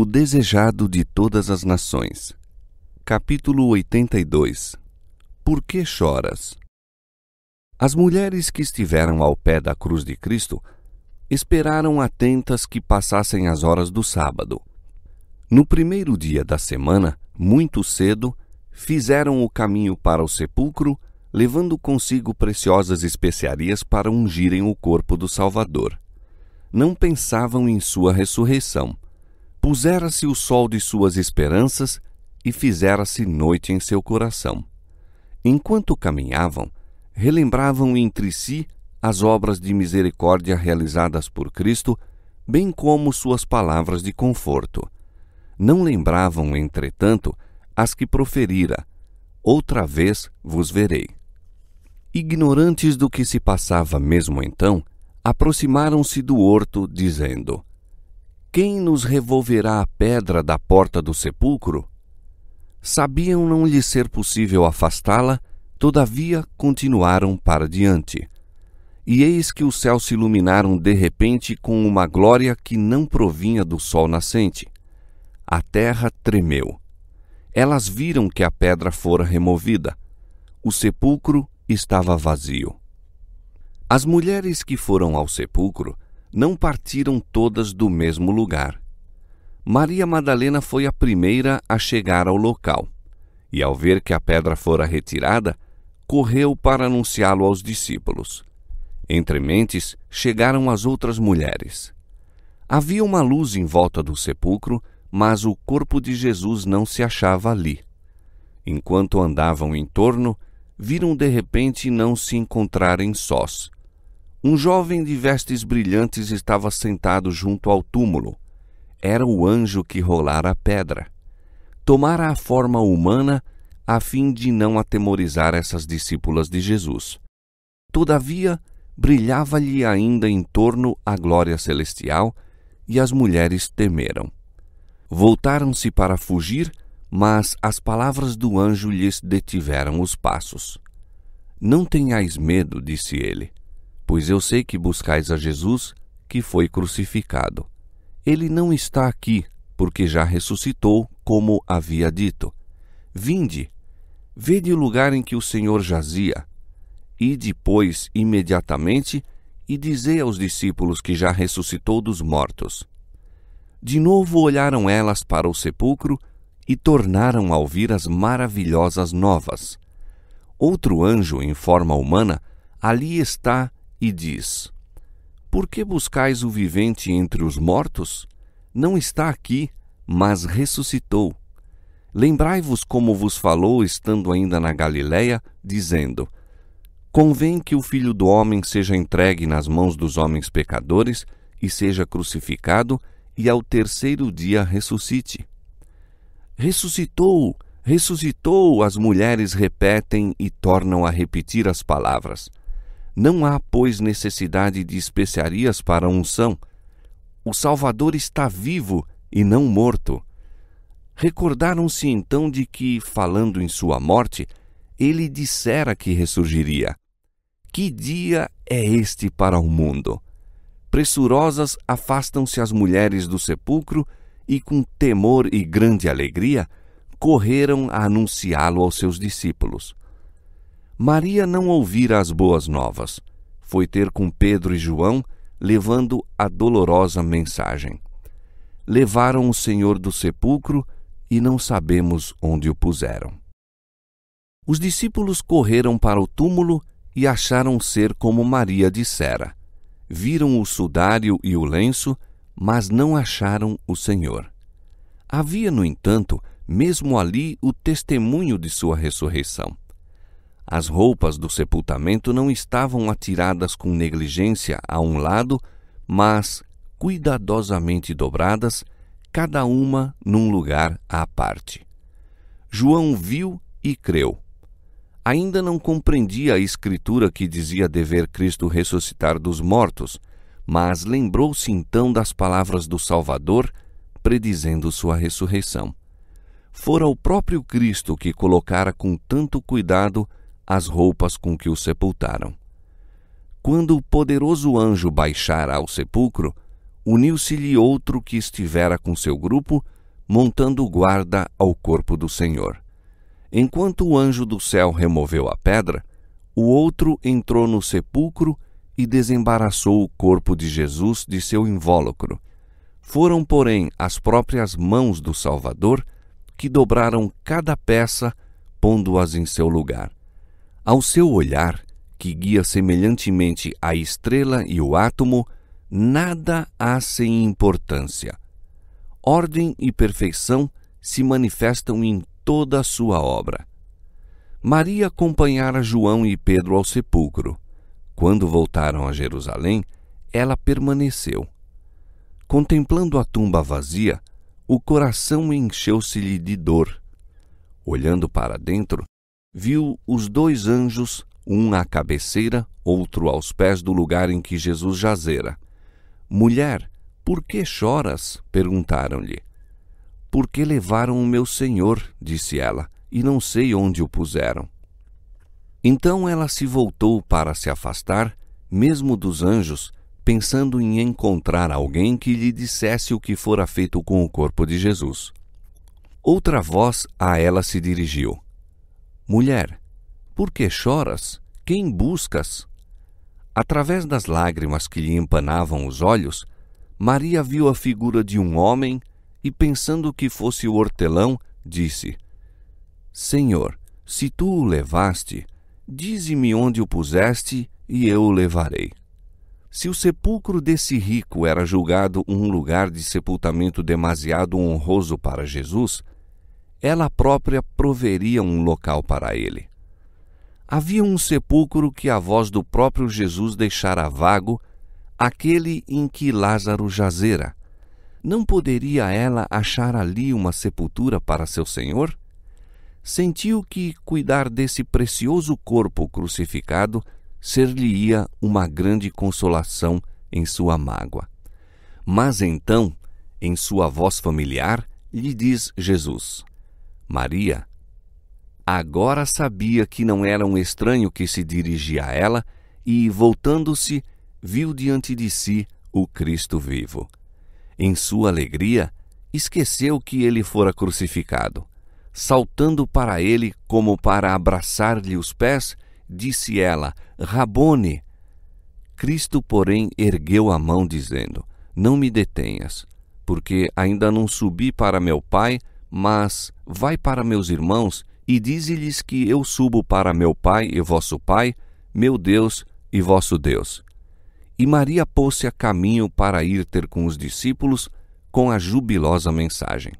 O Desejado de Todas as Nações. Capítulo 82 Por que choras? As mulheres que estiveram ao pé da cruz de Cristo esperaram atentas que passassem as horas do sábado. No primeiro dia da semana, muito cedo, fizeram o caminho para o sepulcro, levando consigo preciosas especiarias para ungirem o corpo do Salvador. Não pensavam em sua ressurreição Pusera-se o sol de suas esperanças e fizera-se noite em seu coração. Enquanto caminhavam, relembravam entre si as obras de misericórdia realizadas por Cristo, bem como suas palavras de conforto. Não lembravam, entretanto, as que proferira: Outra vez vos verei. Ignorantes do que se passava mesmo então, aproximaram-se do horto, dizendo: quem nos revolverá a pedra da porta do sepulcro? Sabiam não lhe ser possível afastá-la, todavia continuaram para diante. E eis que os céus se iluminaram de repente com uma glória que não provinha do sol nascente. A terra tremeu. Elas viram que a pedra fora removida. O sepulcro estava vazio. As mulheres que foram ao sepulcro não partiram todas do mesmo lugar. Maria Madalena foi a primeira a chegar ao local, e ao ver que a pedra fora retirada, correu para anunciá-lo aos discípulos. Entre mentes chegaram as outras mulheres. Havia uma luz em volta do sepulcro, mas o corpo de Jesus não se achava ali. Enquanto andavam em torno, viram de repente não se encontrarem sós um jovem de vestes brilhantes estava sentado junto ao túmulo. Era o anjo que rolara a pedra. Tomara a forma humana a fim de não atemorizar essas discípulas de Jesus. Todavia, brilhava-lhe ainda em torno a glória celestial e as mulheres temeram. Voltaram-se para fugir, mas as palavras do anjo lhes detiveram os passos. Não tenhais medo, disse ele Pois eu sei que buscais a Jesus, que foi crucificado. Ele não está aqui, porque já ressuscitou, como havia dito. Vinde, vede o lugar em que o Senhor jazia. E depois, imediatamente, e dizei aos discípulos que já ressuscitou dos mortos. De novo olharam elas para o sepulcro e tornaram a ouvir as maravilhosas novas. Outro anjo, em forma humana, ali está e diz: Por que buscais o vivente entre os mortos? Não está aqui, mas ressuscitou. Lembrai-vos como vos falou estando ainda na Galiléia, dizendo: Convém que o filho do homem seja entregue nas mãos dos homens pecadores e seja crucificado, e ao terceiro dia ressuscite. Ressuscitou! Ressuscitou! As mulheres repetem e tornam a repetir as palavras. Não há, pois, necessidade de especiarias para a unção. O Salvador está vivo e não morto. Recordaram-se então de que, falando em sua morte, ele dissera que ressurgiria. Que dia é este para o mundo? Pressurosas afastam-se as mulheres do sepulcro e, com temor e grande alegria, correram a anunciá-lo aos seus discípulos. Maria não ouvira as boas novas. Foi ter com Pedro e João, levando a dolorosa mensagem. Levaram o Senhor do sepulcro e não sabemos onde o puseram. Os discípulos correram para o túmulo e acharam ser como Maria dissera. Viram o sudário e o lenço, mas não acharam o Senhor. Havia, no entanto, mesmo ali o testemunho de sua ressurreição. As roupas do sepultamento não estavam atiradas com negligência a um lado, mas cuidadosamente dobradas, cada uma num lugar à parte. João viu e creu. Ainda não compreendia a escritura que dizia dever Cristo ressuscitar dos mortos, mas lembrou-se então das palavras do Salvador, predizendo sua ressurreição. Fora o próprio Cristo que colocara com tanto cuidado as roupas com que o sepultaram. Quando o poderoso anjo baixara ao sepulcro, uniu-se-lhe outro que estivera com seu grupo, montando guarda ao corpo do Senhor. Enquanto o anjo do céu removeu a pedra, o outro entrou no sepulcro e desembaraçou o corpo de Jesus de seu invólucro. Foram, porém, as próprias mãos do Salvador que dobraram cada peça, pondo-as em seu lugar. Ao seu olhar, que guia semelhantemente a estrela e o átomo, nada há sem importância. Ordem e perfeição se manifestam em toda a sua obra. Maria acompanhara João e Pedro ao sepulcro. Quando voltaram a Jerusalém, ela permaneceu. Contemplando a tumba vazia, o coração encheu-se-lhe de dor. Olhando para dentro, viu os dois anjos, um à cabeceira, outro aos pés do lugar em que Jesus jazera. Mulher, por que choras? perguntaram-lhe. Porque levaram o meu senhor, disse ela, e não sei onde o puseram. Então ela se voltou para se afastar, mesmo dos anjos, pensando em encontrar alguém que lhe dissesse o que fora feito com o corpo de Jesus. Outra voz a ela se dirigiu Mulher, por que choras? Quem buscas? Através das lágrimas que lhe empanavam os olhos, Maria viu a figura de um homem e, pensando que fosse o hortelão, disse: Senhor, se tu o levaste, dize-me onde o puseste e eu o levarei. Se o sepulcro desse rico era julgado um lugar de sepultamento demasiado honroso para Jesus, ela própria proveria um local para ele. Havia um sepulcro que a voz do próprio Jesus deixara vago, aquele em que Lázaro jazera. Não poderia ela achar ali uma sepultura para seu Senhor? Sentiu que cuidar desse precioso corpo crucificado ser-lhe-ia uma grande consolação em sua mágoa. Mas então, em sua voz familiar, lhe diz Jesus: Maria agora sabia que não era um estranho que se dirigia a ela e, voltando-se, viu diante de si o Cristo vivo. Em sua alegria, esqueceu que ele fora crucificado. Saltando para ele como para abraçar-lhe os pés, disse ela: Rabone! Cristo, porém, ergueu a mão, dizendo: Não me detenhas, porque ainda não subi para meu Pai mas vai para meus irmãos e dize-lhes que eu subo para meu Pai e vosso Pai, meu Deus e vosso Deus. E Maria pôs-se a caminho para ir ter com os discípulos com a jubilosa mensagem.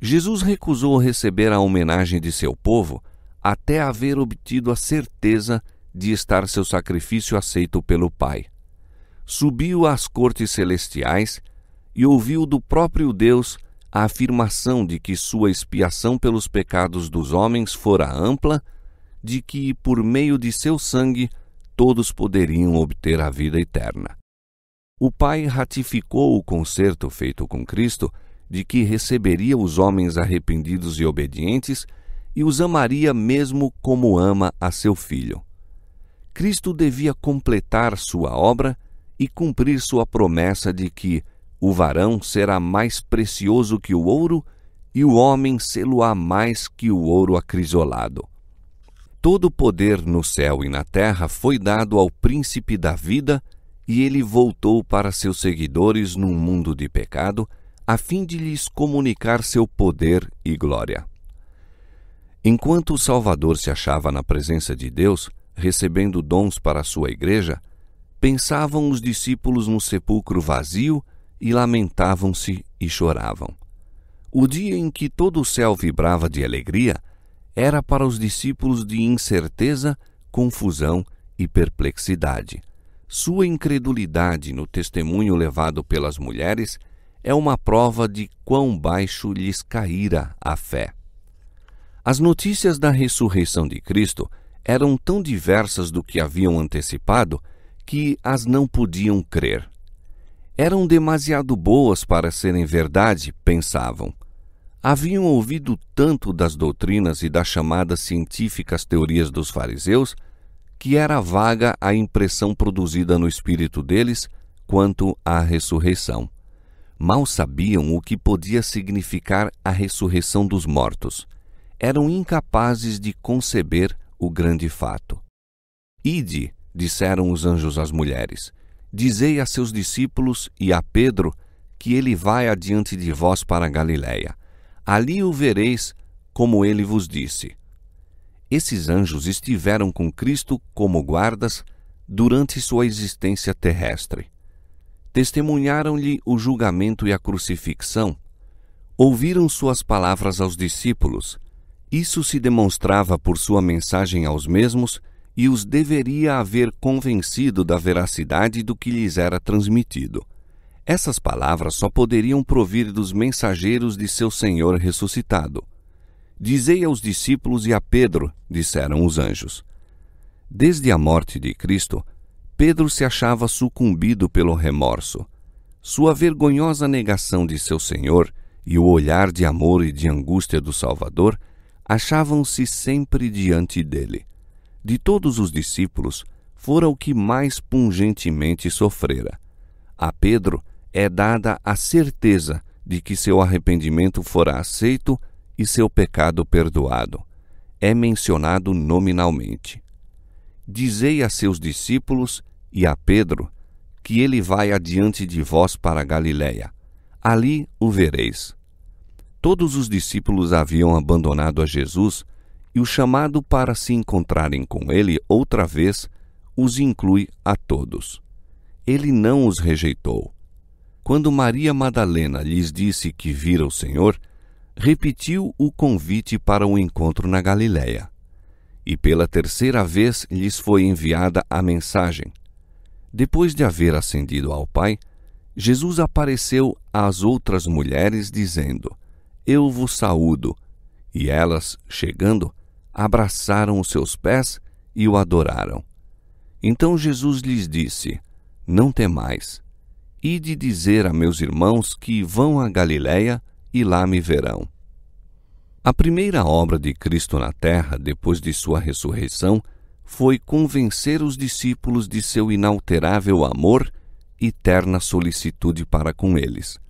Jesus recusou receber a homenagem de seu povo até haver obtido a certeza de estar seu sacrifício aceito pelo Pai. Subiu às cortes celestiais e ouviu do próprio Deus a afirmação de que sua expiação pelos pecados dos homens fora ampla, de que por meio de seu sangue todos poderiam obter a vida eterna. O Pai ratificou o concerto feito com Cristo de que receberia os homens arrependidos e obedientes e os amaria mesmo como ama a seu filho. Cristo devia completar sua obra e cumprir sua promessa de que o varão será mais precioso que o ouro, e o homem sê á mais que o ouro acrisolado. Todo o poder no céu e na terra foi dado ao príncipe da vida, e ele voltou para seus seguidores num mundo de pecado, a fim de lhes comunicar seu poder e glória. Enquanto o Salvador se achava na presença de Deus, recebendo dons para a sua igreja, pensavam os discípulos no sepulcro vazio e lamentavam-se e choravam. O dia em que todo o céu vibrava de alegria era para os discípulos de incerteza, confusão e perplexidade. Sua incredulidade no testemunho levado pelas mulheres é uma prova de quão baixo lhes caíra a fé. As notícias da ressurreição de Cristo eram tão diversas do que haviam antecipado que as não podiam crer. Eram demasiado boas para serem verdade, pensavam. Haviam ouvido tanto das doutrinas e das chamadas científicas teorias dos fariseus que era vaga a impressão produzida no espírito deles quanto à ressurreição. Mal sabiam o que podia significar a ressurreição dos mortos. Eram incapazes de conceber o grande fato. Ide, disseram os anjos às mulheres, Dizei a seus discípulos e a Pedro que ele vai adiante de vós para Galiléia. Ali o vereis, como ele vos disse. Esses anjos estiveram com Cristo como guardas durante sua existência terrestre. Testemunharam-lhe o julgamento e a crucifixão. Ouviram suas palavras aos discípulos. Isso se demonstrava por sua mensagem aos mesmos e os deveria haver convencido da veracidade do que lhes era transmitido. Essas palavras só poderiam provir dos mensageiros de seu Senhor ressuscitado. Dizei aos discípulos e a Pedro, disseram os anjos. Desde a morte de Cristo, Pedro se achava sucumbido pelo remorso. Sua vergonhosa negação de seu Senhor e o olhar de amor e de angústia do Salvador achavam-se sempre diante dele de todos os discípulos, fora o que mais pungentemente sofrera. A Pedro é dada a certeza de que seu arrependimento fora aceito e seu pecado perdoado. É mencionado nominalmente. Dizei a seus discípulos e a Pedro que ele vai adiante de vós para Galiléia. Ali o vereis. Todos os discípulos haviam abandonado a Jesus e o chamado para se encontrarem com ele outra vez os inclui a todos. Ele não os rejeitou. Quando Maria Madalena lhes disse que vira o Senhor, repetiu o convite para o um encontro na Galiléia E pela terceira vez lhes foi enviada a mensagem. Depois de haver ascendido ao Pai, Jesus apareceu às outras mulheres, dizendo: Eu vos saúdo. E elas, chegando, abraçaram os seus pés e o adoraram. Então Jesus lhes disse: Não temais. Ide dizer a meus irmãos que vão a Galiléia e lá me verão. A primeira obra de Cristo na terra, depois de sua ressurreição, foi convencer os discípulos de seu inalterável amor e terna solicitude para com eles,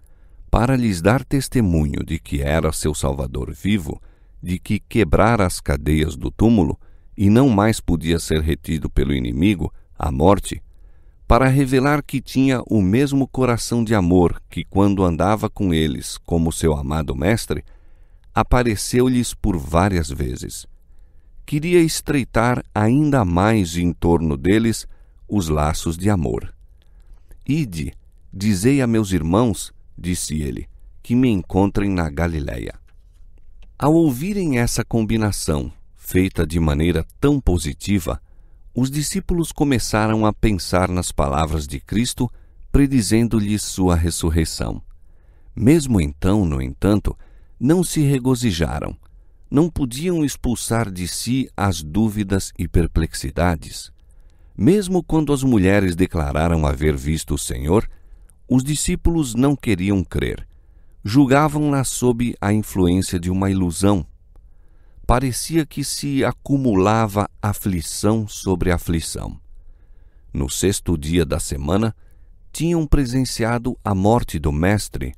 para lhes dar testemunho de que era seu Salvador vivo de que quebrara as cadeias do túmulo e não mais podia ser retido pelo inimigo, a morte, para revelar que tinha o mesmo coração de amor que, quando andava com eles como seu amado mestre, apareceu-lhes por várias vezes. Queria estreitar ainda mais em torno deles os laços de amor. Ide, dizei a meus irmãos, disse ele, que me encontrem na Galiléia. Ao ouvirem essa combinação, feita de maneira tão positiva, os discípulos começaram a pensar nas palavras de Cristo, predizendo-lhe sua ressurreição. Mesmo então, no entanto, não se regozijaram. Não podiam expulsar de si as dúvidas e perplexidades. Mesmo quando as mulheres declararam haver visto o Senhor, os discípulos não queriam crer julgavam-na sob a influência de uma ilusão. Parecia que se acumulava aflição sobre aflição. No sexto dia da semana, tinham presenciado a morte do Mestre.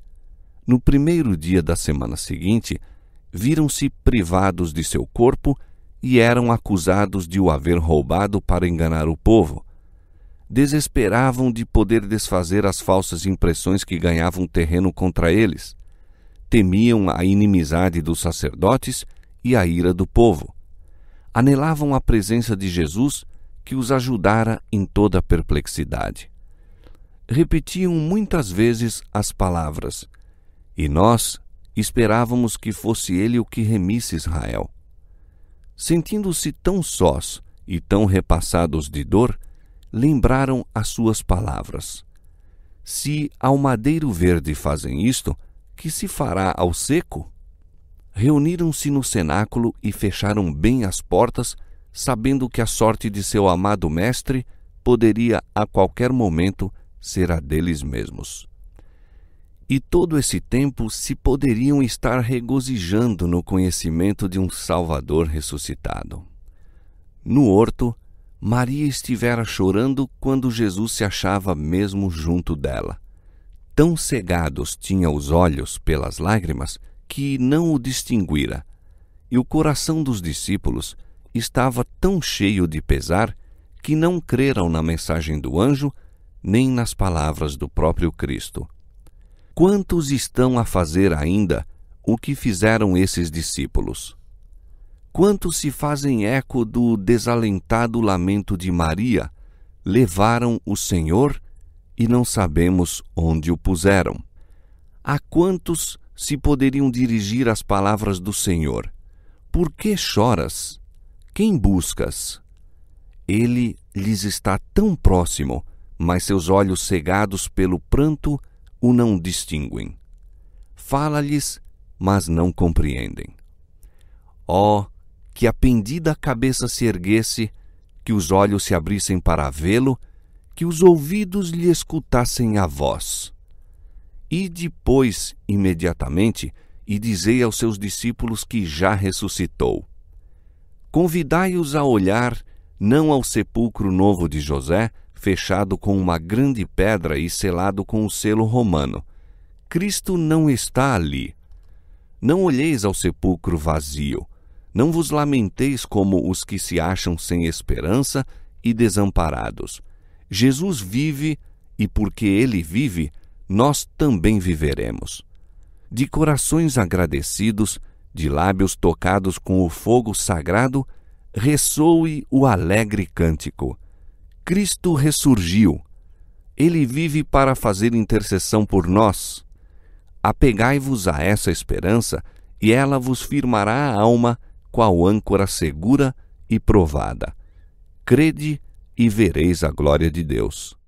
No primeiro dia da semana seguinte, viram-se privados de seu corpo e eram acusados de o haver roubado para enganar o povo. Desesperavam de poder desfazer as falsas impressões que ganhavam terreno contra eles temiam a inimizade dos sacerdotes e a ira do povo. Anelavam a presença de Jesus, que os ajudara em toda a perplexidade. Repetiam muitas vezes as palavras, e nós esperávamos que fosse ele o que remisse Israel. Sentindo-se tão sós e tão repassados de dor, lembraram as suas palavras. Se ao madeiro verde fazem isto, que se fará ao seco? Reuniram-se no cenáculo e fecharam bem as portas, sabendo que a sorte de seu amado mestre poderia a qualquer momento ser a deles mesmos. E todo esse tempo se poderiam estar regozijando no conhecimento de um Salvador ressuscitado. No horto, Maria estivera chorando quando Jesus se achava mesmo junto dela tão cegados tinha os olhos pelas lágrimas que não o distinguira, e o coração dos discípulos estava tão cheio de pesar que não creram na mensagem do anjo nem nas palavras do próprio Cristo. Quantos estão a fazer ainda o que fizeram esses discípulos? Quantos se fazem eco do desalentado lamento de Maria? Levaram o Senhor e não sabemos onde o puseram. A quantos se poderiam dirigir as palavras do Senhor? Por que choras? Quem buscas? Ele lhes está tão próximo, mas seus olhos cegados pelo pranto o não distinguem. Fala-lhes, mas não compreendem. Oh, que a pendida cabeça se erguesse, que os olhos se abrissem para vê-lo que os ouvidos lhe escutassem a voz. E depois, imediatamente, e dizei aos seus discípulos que já ressuscitou. Convidai-os a olhar não ao sepulcro novo de José, fechado com uma grande pedra e selado com o um selo romano. Cristo não está ali. Não olheis ao sepulcro vazio. Não vos lamenteis como os que se acham sem esperança e desamparados Jesus vive e porque ele vive, nós também viveremos. De corações agradecidos, de lábios tocados com o fogo sagrado, ressoe o alegre cântico. Cristo ressurgiu. Ele vive para fazer intercessão por nós. Apegai-vos a essa esperança, e ela vos firmará a alma, qual âncora segura e provada. Crede e vereis a glória de Deus.